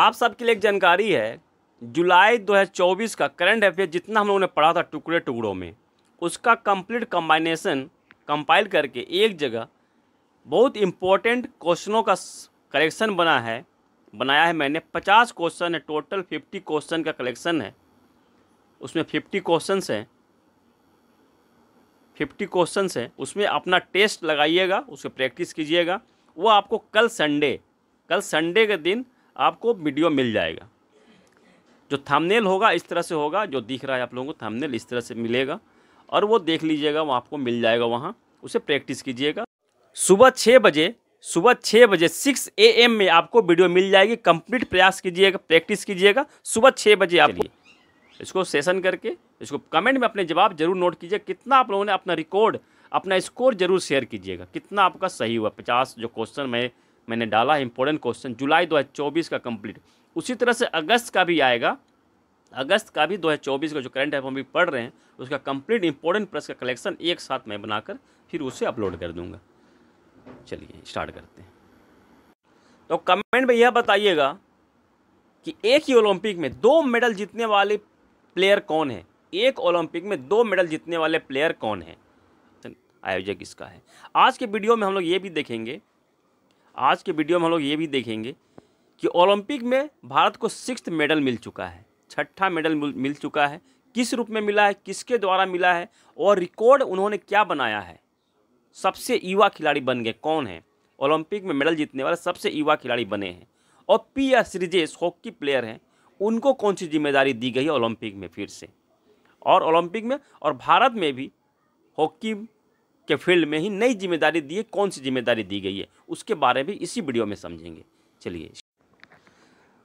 आप सबके लिए एक जानकारी है जुलाई 2024 का करंट अफेयर जितना हम लोगों ने पढ़ा था टुकड़े टुकड़ों में उसका कंप्लीट कम्बाइनेसन कंपाइल करके एक जगह बहुत इम्पोर्टेंट क्वेश्चनों का कलेक्शन बना है बनाया है मैंने पचास क्वेश्चन है टोटल फिफ्टी क्वेश्चन का कलेक्शन है उसमें फिफ्टी क्वेश्चन हैं फिफ्टी क्वेश्चन हैं उसमें अपना टेस्ट लगाइएगा उसे प्रैक्टिस कीजिएगा वो आपको कल संडे कल संडे के दिन आपको वीडियो मिल जाएगा जो थंबनेल होगा इस तरह से होगा जो दिख रहा है आप लोगों को थंबनेल इस तरह से मिलेगा और वो देख लीजिएगा वो आपको मिल जाएगा वहाँ उसे प्रैक्टिस कीजिएगा सुबह छः बजे सुबह छः बजे सिक्स ए एम में आपको वीडियो मिल जाएगी कंप्लीट प्रयास कीजिएगा प्रैक्टिस कीजिएगा सुबह छः बजे आपको इसको सेशन करके इसको कमेंट में अपने जवाब जरूर नोट कीजिए कितना आप लोगों ने अपना रिकॉर्ड अपना स्कोर जरूर शेयर कीजिएगा कितना आपका सही हुआ पचास जो क्वेश्चन मैं मैंने डाला है इंपॉर्टेंट क्वेश्चन जुलाई 2024 का कंप्लीट उसी तरह से अगस्त का भी आएगा अगस्त का भी 2024 का जो करंट है हम भी पढ़ रहे हैं उसका कंप्लीट इंपॉर्टेंट प्रेस का कलेक्शन एक साथ मैं बनाकर फिर उसे अपलोड कर दूंगा चलिए स्टार्ट करते हैं तो कमेंट में यह बताइएगा कि एक ही ओलंपिक में दो मेडल जीतने वाले प्लेयर कौन है एक ओलंपिक में दो मेडल जीतने वाले प्लेयर कौन है आयोजक इसका है आज के वीडियो में हम लोग ये भी देखेंगे आज के वीडियो में हम लोग ये भी देखेंगे कि ओलंपिक में भारत को सिक्स मेडल मिल चुका है छठा मेडल मिल चुका है किस रूप में मिला है किसके द्वारा मिला है और रिकॉर्ड उन्होंने क्या बनाया है सबसे युवा खिलाड़ी बन गए कौन है ओलंपिक में मेडल जीतने वाले सबसे युवा खिलाड़ी बने हैं और P Sreejesh hockey player हैं उनको कौन सी जिम्मेदारी दी गई है ओलंपिक में फिर से और ओलंपिक में और भारत में भी हॉकी के फील्ड में ही नई जिम्मेदारी दी है कौन सी जिम्मेदारी दी गई है उसके बारे में इसी वीडियो में समझेंगे चलिए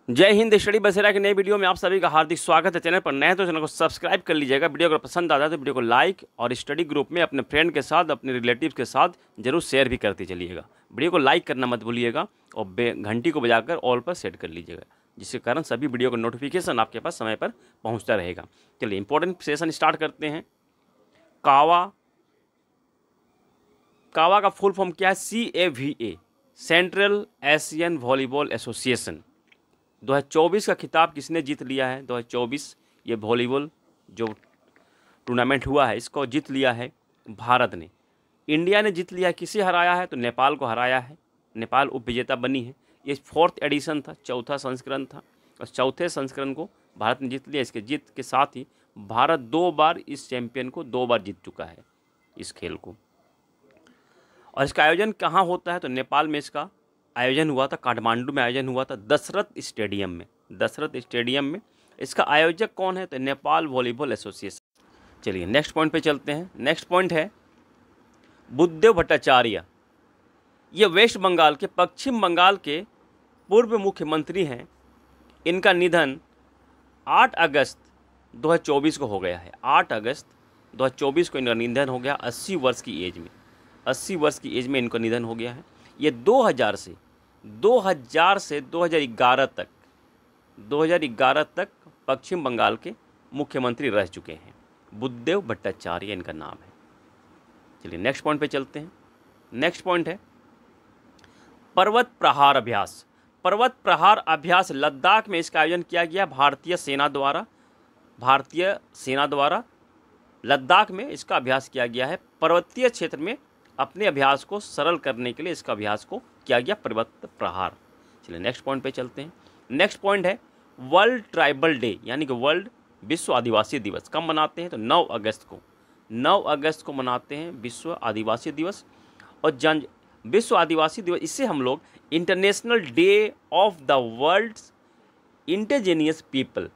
जय हिंद स्टडी बसेरा के नए वीडियो में आप सभी का हार्दिक स्वागत है चैनल पर नए तो चैनल को सब्सक्राइब कर लीजिएगा वीडियो अगर पसंद आता है तो वीडियो को लाइक और स्टडी ग्रुप में अपने फ्रेंड के साथ अपने रिलेटिव के साथ जरूर शेयर भी करते चलिएगा वीडियो को लाइक करना मत भूलिएगा और घंटी को बजाकर ऑल पर सेट कर लीजिएगा जिसके कारण सभी वीडियो का नोटिफिकेशन आपके पास समय पर पहुँचता रहेगा चलिए इंपॉर्टेंट सेशन स्टार्ट करते हैं कावा कावा का फुल फॉर्म क्या है C A V A Central Asian Volleyball Association 2024 का खिताब किसने जीत लिया है 2024 ये वॉलीबॉल जो टूर्नामेंट हुआ है इसको जीत लिया है भारत ने इंडिया ने जीत लिया है किसे हराया है तो नेपाल को हराया है नेपाल उप विजेता बनी है ये फोर्थ एडिशन था चौथा संस्करण था और चौथे संस्करण को भारत ने जीत लिया इसके जीत के साथ ही भारत दो बार इस चैंपियन को दो बार जीत चुका है इस खेल को और इसका आयोजन कहाँ होता है तो नेपाल में इसका आयोजन हुआ था काठमांडू में आयोजन हुआ था दशरथ स्टेडियम में दशरथ स्टेडियम में इसका आयोजक कौन है तो नेपाल वॉलीबॉल एसोसिएशन चलिए नेक्स्ट पॉइंट पे चलते हैं नेक्स्ट पॉइंट है बुद्धदेव भट्टाचार्य ये वेस्ट बंगाल के पश्चिम बंगाल के पूर्व मुख्यमंत्री हैं इनका निधन 8 अगस्त 2024 को हो गया है 8 अगस्त 2024 को इनका निधन हो गया 80 वर्ष की एज में अस्सी वर्ष की एज में इनका निधन हो गया है ये 2000 से 2000 से 2011 तक 2011 तक पश्चिम बंगाल के मुख्यमंत्री रह चुके हैं बुद्धदेव भट्टाचार्य इनका नाम है चलिए नेक्स्ट पॉइंट पे चलते हैं नेक्स्ट पॉइंट है पर्वत प्रहार अभ्यास पर्वत प्रहार अभ्यास लद्दाख में इसका आयोजन किया गया भारतीय सेना द्वारा भारतीय सेना द्वारा लद्दाख में इसका अभ्यास किया गया है पर्वतीय क्षेत्र में अपने अभ्यास को सरल करने के लिए इसका अभ्यास को किया गया पर्वत प्रहार चलिए नेक्स्ट पॉइंट पे चलते हैं नेक्स्ट पॉइंट है वर्ल्ड ट्राइबल डे यानी कि वर्ल्ड विश्व आदिवासी दिवस कब मनाते हैं तो 9 अगस्त को 9 अगस्त को मनाते हैं विश्व आदिवासी दिवस और जन विश्व आदिवासी दिवस इससे हम लोग International Day of the World Indigenous People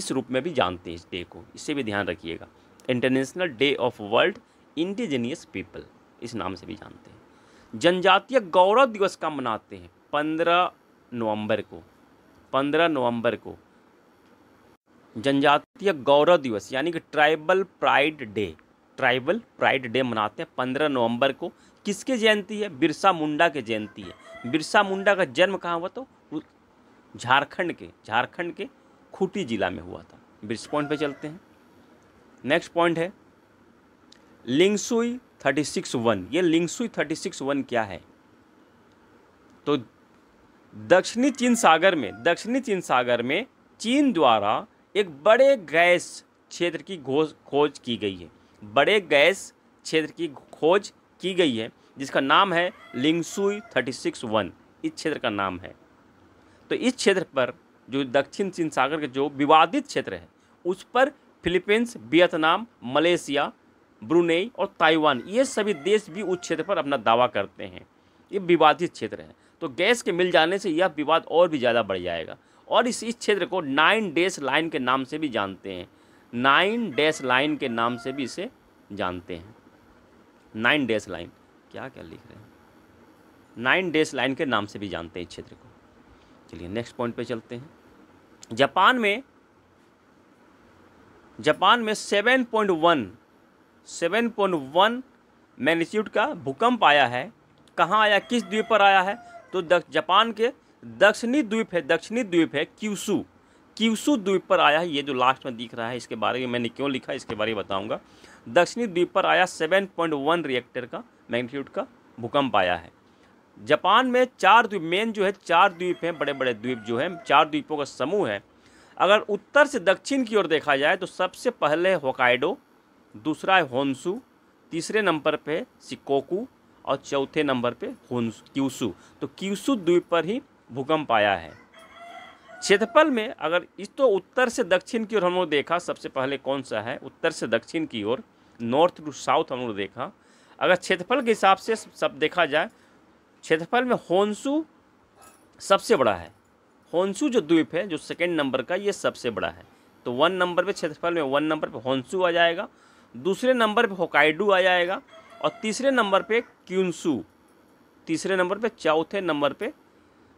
इस रूप में भी जानते हैं इस डे को इससे भी ध्यान रखिएगा International Day of World Indigenous People इस नाम से भी जानते हैं जनजातीय गौरव दिवस का मनाते हैं पंद्रह नवंबर को पंद्रह नवंबर को जनजातीय गौरव दिवस यानी कि Tribal Pride Day Tribal Pride Day मनाते हैं पंद्रह नवंबर को किसकी जयंती है बिरसा मुंडा की जयंती है बिरसा मुंडा का जन्म कहाँ हुआ तो झारखंड के झारखंड के खूटी जिला में हुआ था बिरस पॉइंट पे चलते हैं नेक्स्ट पॉइंट है लिंगसुई थर्टी सिक्स वन ये लिंगसुई थर्टी सिक्स वन क्या है तो दक्षिणी चीन सागर में दक्षिणी चीन सागर में चीन द्वारा एक बड़े गैस क्षेत्र की घोष खोज की गई है बड़े गैस क्षेत्र की खोज की गई है जिसका नाम है लिंगसुई थर्टी सिक्स वन इस क्षेत्र का नाम है तो इस क्षेत्र पर जो दक्षिण चीन सागर के जो विवादित क्षेत्र है उस पर फिलीपींस वियतनाम मलेशिया ब्रुनेई और ताइवान ये सभी देश भी उस क्षेत्र पर अपना दावा करते हैं ये विवादित क्षेत्र है तो गैस के मिल जाने से यह विवाद और भी ज़्यादा बढ़ जाएगा और इस इस क्षेत्र को नाइन डैश लाइन के नाम से भी जानते हैं नाइन डैश लाइन के नाम से भी इसे जानते हैं नाइन डैश लाइन क्या क्या लिख रहे हैं नाइन डैश लाइन के नाम से भी जानते हैं इस क्षेत्र को चलिए नेक्स्ट पॉइंट पे चलते हैं जापान में जापान में सेवन पॉइंट वन 7.1 मैग्नीट्यूड का भूकंप आया है कहाँ आया किस द्वीप पर आया है तो जापान के दक्षिणी द्वीप है दक्षिणी द्वीप है क्यूसू क्यूसू द्वीप पर आया है ये जो लास्ट में दिख रहा है इसके बारे में मैंने क्यों लिखा इसके बारे में बताऊंगा दक्षिणी द्वीप पर आया 7.1 रिएक्टर का मैग्नीट्यूड का भूकंप आया है जापान में चार द्वीप मेन जो है चार द्वीप हैं बड़े बड़े द्वीप जो है चार द्वीपों का समूह है अगर उत्तर से दक्षिण की ओर देखा जाए तो सबसे पहले होकाइडो दूसरा है होन्सु तीसरे नंबर पे सिकोकू और चौथे नंबर पे क्यूसु तो क्यूसु द्वीप पर ही भूकंप आया है क्षेत्रफल में अगर इस तो उत्तर से दक्षिण की ओर हम लोग देखा सबसे पहले कौन सा है उत्तर से दक्षिण की ओर नॉर्थ टू साउथ हम लोग देखा अगर क्षेत्रफल के हिसाब से सब देखा जाए क्षेत्रफल में होन्सु सबसे बड़ा है होन्सु जो द्वीप है जो सेकेंड नंबर का ये सबसे बड़ा है तो वन नंबर पे क्षेत्रफल में वन नंबर पे होन्सू आ जाएगा दूसरे नंबर पे होकाइडू आ जाएगा और तीसरे नंबर पे क्यूनसू तीसरे नंबर पे चौथे नंबर पे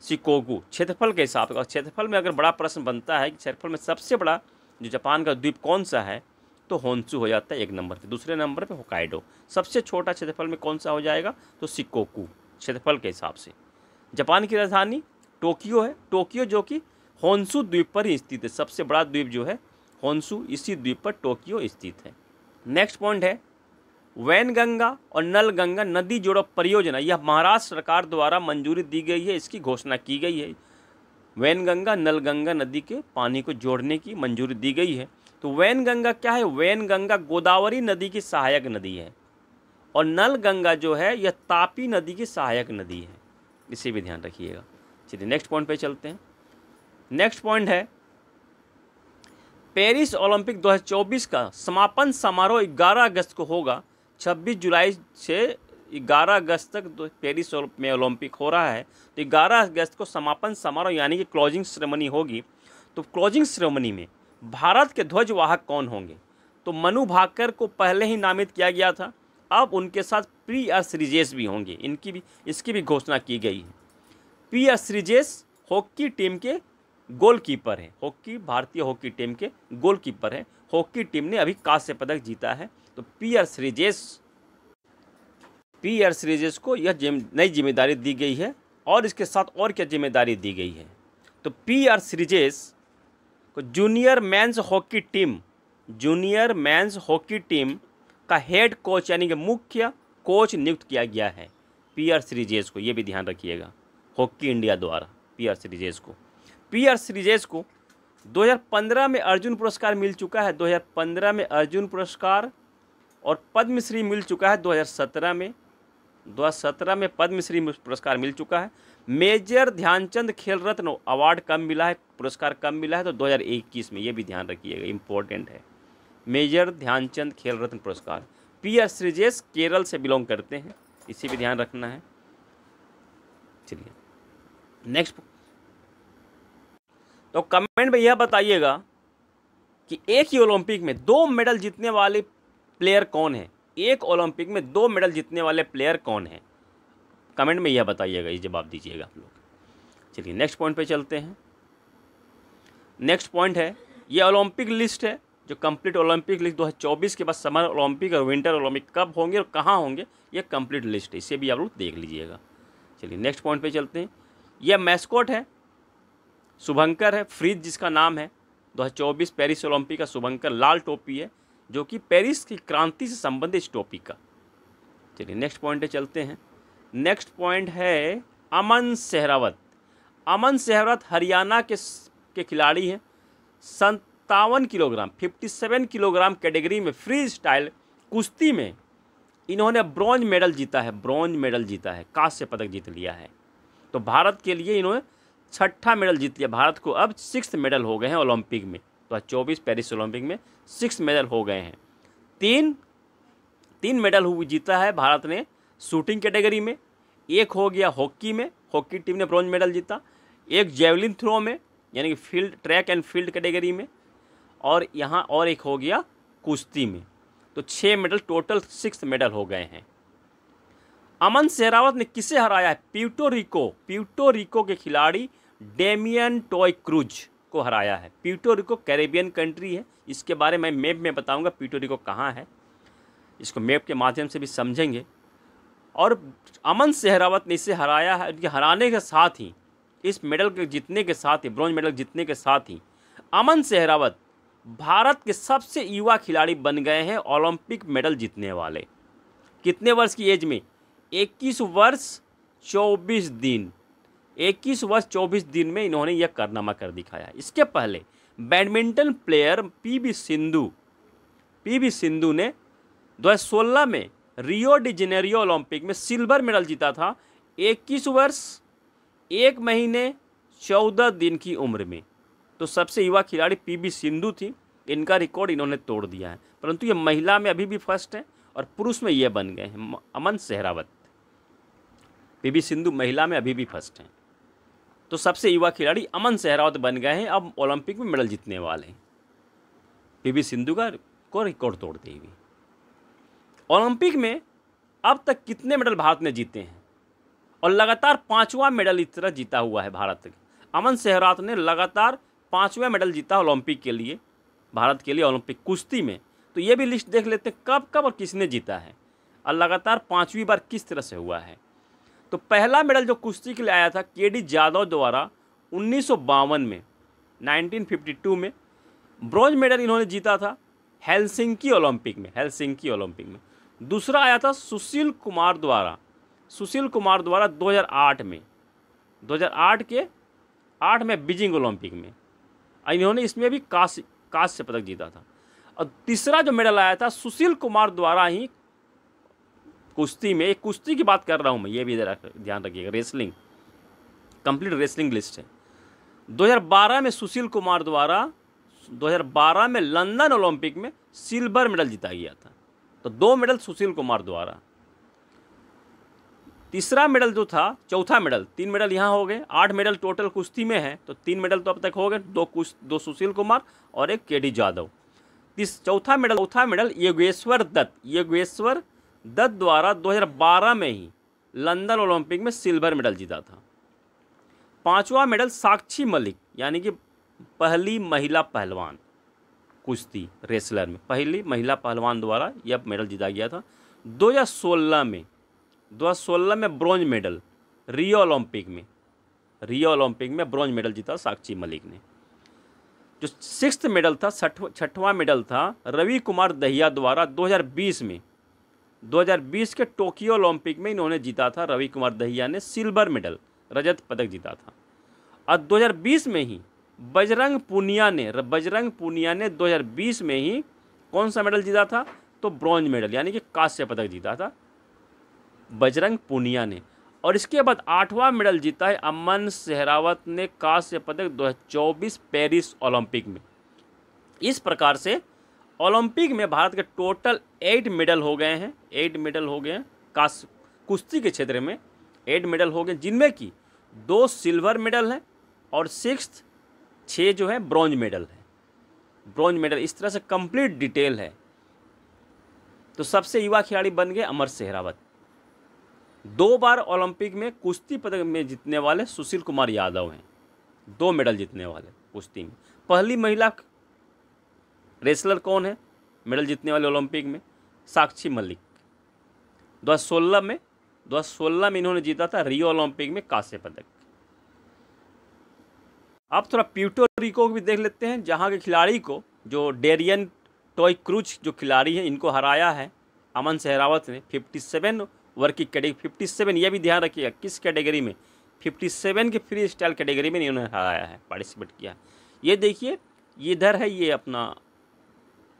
सिकोगू क्षेत्रफल के हिसाब से और क्षेत्रफल में अगर बड़ा प्रश्न बनता है कि क्षेत्रफल में सबसे बड़ा जो जापान का द्वीप कौन सा है तो होन्सू हो जाता है एक नंबर पे दूसरे नंबर पे होकाइडो सबसे छोटा क्षेत्रफल में कौन सा हो जाएगा तो सिकोकू क्षेत्रफल के हिसाब से जापान की राजधानी टोक्यो है टोक्यो जो कि होन्सू द्वीप पर ही स्थित है सबसे बड़ा द्वीप जो है होन्सू इसी द्वीप पर टोक्यो स्थित है नेक्स्ट पॉइंट है वैन गंगा और नल गंगा नदी जोड़ो परियोजना यह महाराष्ट्र सरकार द्वारा मंजूरी दी गई है इसकी घोषणा की गई है वैन गंगा नल गंगा नदी के पानी को जोड़ने की मंजूरी दी गई है तो वैन गंगा क्या है वैन गंगा गोदावरी नदी की सहायक नदी है और नल गंगा जो है यह तापी नदी की सहायक नदी है इसे भी ध्यान रखिएगा चलिए नेक्स्ट पॉइंट पे चलते हैं नेक्स्ट पॉइंट है पेरिस ओलंपिक 2024 का समापन समारोह 11 अगस्त को होगा 26 जुलाई से 11 अगस्त तक पेरिस में ओलंपिक हो रहा है तो 11 अगस्त को समापन समारोह यानी कि क्लोजिंग सेरेमनी होगी तो क्लोजिंग सेरेमनी में भारत के ध्वजवाहक कौन होंगे तो मनु भाकर को पहले ही नामित किया गया था अब उनके साथ एस श्रीजेश भी होंगे इनकी भी इसकी भी घोषणा की गई है एस रिजेश हॉकी टीम के गोलकीपर है हॉकी भारतीय हॉकी टीम के गोलकीपर हैं हॉकी टीम ने अभी कांस्य पदक जीता है तो P R Sreejesh R Sreejesh को यह जिम, नई जिम्मेदारी दी गई है और इसके साथ और क्या जिम्मेदारी दी गई है तो पी आर श्रीजेश को junior men's hockey team junior men's hockey team का हेड कोच यानी कि मुख्य कोच नियुक्त किया गया है पी आर श्रीजेश को ये भी ध्यान रखिएगा हॉकी इंडिया द्वारा पी आर श्रीजेश को पीयर्स श्रीजेश को 2015 में अर्जुन पुरस्कार मिल चुका है 2015 में अर्जुन पुरस्कार और पद्मश्री मिल चुका है 2017 में 2017 में पद्मश्री पुरस्कार मिल चुका है मेजर ध्यानचंद खेल रत्न अवार्ड कम मिला है पुरस्कार कम मिला है तो 2021 में ये भी ध्यान रखिएगा इम्पोर्टेंट है मेजर ध्यानचंद खेल रत्न पुरस्कार पी आर श्रीजेश केरल से बिलोंग करते हैं इसी भी ध्यान रखना है चलिए नेक्स्ट तो कमेंट में यह बताइएगा कि एक ही ओलंपिक में दो मेडल जीतने वाले प्लेयर कौन है एक ओलंपिक में दो मेडल जीतने वाले प्लेयर कौन है कमेंट में यह बताइएगा ये जवाब दीजिएगा आप लोग चलिए नेक्स्ट पॉइंट पे चलते हैं नेक्स्ट पॉइंट है ये ओलंपिक लिस्ट है जो कंप्लीट ओलंपिक लिस्ट 2024 के बाद समर ओलंपिक और विंटर ओलंपिक कब होंगे और कहाँ होंगे ये कंप्लीट लिस्ट है इसे भी आप लोग देख लीजिएगा चलिए नेक्स्ट पॉइंट पे चलते हैं यह मैस्कोट है शुभंकर है फ्रीज जिसका नाम है 2024 पेरिस ओलंपिक का शुभंकर लाल टोपी है जो कि पेरिस की क्रांति से संबंधित इस टोपी का चलिए नेक्स्ट पॉइंट चलते हैं नेक्स्ट पॉइंट है अमन सहरावत अमन सहरावत हरियाणा के के खिलाड़ी हैं संतावन किलोग्राम 57 किलोग्राम कैटेगरी में फ्री स्टाइल कुश्ती में इन्होंने ब्रॉन्ज मेडल जीता है ब्रॉन्ज मेडल जीता है कांस्य पदक जीत लिया है तो भारत के लिए इन्होंने छठा मेडल जीत लिया भारत को अब सिक्स मेडल हो गए हैं ओलंपिक में तो हज़ार चौबीस पेरिस ओलंपिक में सिक्स मेडल हो गए हैं तीन तीन मेडल हुई जीता है भारत ने शूटिंग कैटेगरी में एक हो गया हॉकी में हॉकी टीम ने ब्रॉन्ज मेडल जीता एक जेवलिन थ्रो में यानी कि field track and field category में और यहाँ और एक हो गया कुश्ती में तो छः मेडल टोटल सिक्स मेडल हो गए हैं अमन सेहरावत ने किसे हराया है प्यूटो रिको प्यूटो रिको के खिलाड़ी डेमियन टॉय क्रूज को हराया है प्यूटोरिको कैरेबियन कंट्री है इसके बारे में मैप में बताऊंगा प्यूटोरिको कहाँ है इसको मैप के माध्यम से भी समझेंगे और अमन सहरावत ने इसे हराया है उनके हराने के साथ ही इस मेडल के जीतने के साथ ही ब्रॉन्ज मेडल जीतने के साथ ही अमन सहरावत भारत के सबसे युवा खिलाड़ी बन गए हैं ओलंपिक मेडल जीतने वाले कितने वर्ष की एज में 21 वर्ष 24 दिन इक्कीस वर्ष चौबीस दिन में इन्होंने यह कारनामा कर दिखाया इसके पहले badminton player PV Sindhu PV Sindhu ने 2016 में रियो डी जेनेरियो ओलंपिक में सिल्वर मेडल जीता था 21 वर्ष एक महीने 14 दिन की उम्र में तो सबसे युवा खिलाड़ी पीवी सिंधु थी इनका रिकॉर्ड इन्होंने तोड़ दिया है परंतु ये महिला में अभी भी फर्स्ट है और पुरुष में ये बन गए हैं अमन सेहरावत पीवी सिंधु महिला में अभी भी फर्स्ट हैं तो सबसे युवा खिलाड़ी अमन सहरावत बन गए हैं अब ओलंपिक में मेडल जीतने वाले हैं वी सिंधु का को रिकॉर्ड तोड़ते हुए ओलंपिक में अब तक कितने मेडल भारत ने जीते हैं और लगातार पांचवा मेडल इस तरह जीता हुआ है भारत अमन सहरावत ने लगातार पांचवा मेडल जीता ओलंपिक के लिए भारत के लिए ओलंपिक कुश्ती में तो ये भी लिस्ट देख लेते हैं कब कब और किसने जीता है और लगातार पाँचवीं बार किस तरह से हुआ है तो पहला मेडल जो कुश्ती के लिए आया था के डी यादव द्वारा उन्नीस में 1952 में ब्रॉन्ज मेडल इन्होंने जीता था हेलसिंकी ओलंपिक में हेलसिंकी ओलंपिक में दूसरा आया था सुशील कुमार द्वारा सुशील कुमार द्वारा 2008 में 2008 के आठ में बीजिंग ओलंपिक में इन्होंने इसमें भी काश कांस्य पदक जीता था और तीसरा जो मेडल आया था सुशील कुमार द्वारा ही कुश्ती में एक कुश्ती की बात कर रहा हूँ मैं ये भी ध्यान रखिएगा रेसलिंग कंप्लीट रेसलिंग लिस्ट है 2012 में सुशील कुमार द्वारा 2012 में लंदन ओलंपिक में सिल्वर मेडल जीता गया था तो दो मेडल सुशील कुमार द्वारा तीसरा मेडल जो था चौथा मेडल तीन मेडल यहाँ हो गए आठ मेडल टोटल कुश्ती में है तो तीन मेडल तो अब तक हो गए दो कुश दो सुशील कुमार और एक के डी यादव तीस चौथा मेडल चौथा मेडल योगेश्वर दत्त योगेश्वर दत्त द्वारा 2012 में ही लंदन ओलंपिक में सिल्वर मेडल जीता था पांचवा मेडल साक्षी मलिक यानी कि पहली महिला पहलवान कुश्ती रेसलर में पहली महिला पहलवान द्वारा यह मेडल जीता गया था 2016 में 2016 में ब्रॉन्ज मेडल रियो ओलंपिक में रियो ओलंपिक में ब्रॉन्ज मेडल जीता साक्षी मलिक ने जो सिक्स मेडल था छठवा मेडल था रवि कुमार दहिया द्वारा 2020 में 2020 के टोक्यो ओलंपिक में इन्होंने जीता था रवि कुमार दहिया ने सिल्वर मेडल रजत पदक जीता था और 2020 में ही बजरंग पुनिया ने बजरंग पुनिया ने 2020 में ही कौन सा मेडल जीता था तो ब्रॉन्ज मेडल यानी कि कांस्य पदक जीता था बजरंग पुनिया ने और इसके बाद आठवां मेडल जीता है अमन सहरावत ने कांस्य पदक 2024 पेरिस ओलंपिक में इस प्रकार से ओलंपिक में भारत के टोटल एट मेडल हो गए हैं एट मेडल हो गए हैं काश कुश्ती के क्षेत्र में एट मेडल हो गए जिनमें कि दो सिल्वर मेडल हैं और सिक्स छः जो है ब्रॉन्ज मेडल है ब्रॉन्ज मेडल इस तरह से कंप्लीट डिटेल है तो सबसे युवा खिलाड़ी बन गए अमर सेहरावत दो बार ओलंपिक में कुश्ती पदक में जीतने वाले सुशील कुमार यादव हैं दो मेडल जीतने वाले कुश्ती में पहली महिला रेसलर कौन है मेडल जीतने वाले ओलंपिक में साक्षी मलिक 2016 में 2016 में इन्होंने जीता था रियो ओलंपिक में कांस्य पदक आप थोड़ा प्यूटो रिको भी देख लेते हैं जहाँ के खिलाड़ी को जो डेरियन टॉय क्रूज जो खिलाड़ी हैं इनको हराया है अमन सहरावत ने 57 वर्ग की कैटेगरी सेवन यह भी ध्यान रखिएगा किस कैटेगरी में 57 के फ्री स्टाइल कैटेगरी में इन्होंने हराया है पार्टिसिपेट किया ये देखिए इधर है ये अपना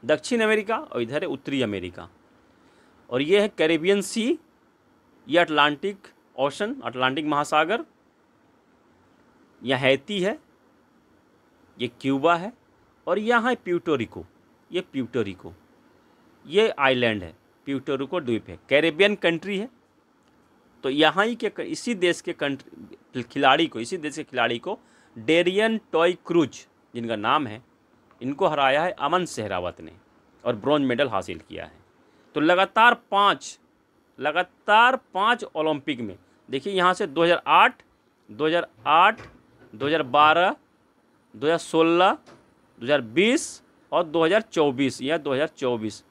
दक्षिण अमेरिका और इधर है उत्तरी अमेरिका और ये है कैरेबियन सी ये अटलांटिक ओशन अटलांटिक महासागर यह हैती है ये क्यूबा है और यहाँ है प्यूटोरिको ये प्यूटोरिको ये आइलैंड है प्यूटोरिको द्वीप है कैरेबियन कंट्री है तो यहाँ ही के इसी देश के कंट्री खिलाड़ी को इसी देश के खिलाड़ी को डेरियन टॉय क्रूज जिनका नाम है इनको हराया है अमन सहरावत ने और ब्रॉन्ज मेडल हासिल किया है तो लगातार पाँच लगातार पाँच ओलंपिक में देखिए यहाँ से 2008 2008 2012 2016 2020 और 2024 या 2024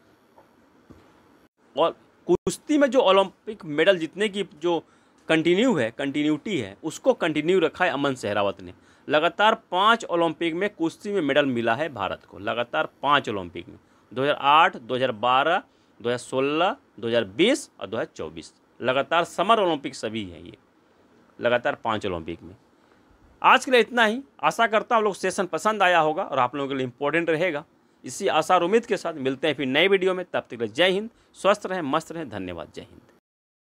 और कुश्ती में जो ओलंपिक मेडल जीतने की जो कंटिन्यू है कंटिन्यूटी है उसको कंटिन्यू रखा है अमन सहरावत ने लगातार पाँच ओलंपिक में कुश्ती में मेडल मिला है भारत को लगातार पाँच ओलंपिक में 2008, 2012, 2016, 2020 और 2024 लगातार समर ओलंपिक सभी हैं ये लगातार पाँच ओलंपिक में आज के लिए इतना ही आशा करता हूँ लोग सेशन पसंद आया होगा और आप लोगों के लिए इम्पोर्टेंट रहेगा इसी आशा और उम्मीद के साथ मिलते हैं फिर नए वीडियो में तब तक जय हिंद स्वस्थ रहें मस्त रहें धन्यवाद जय हिंद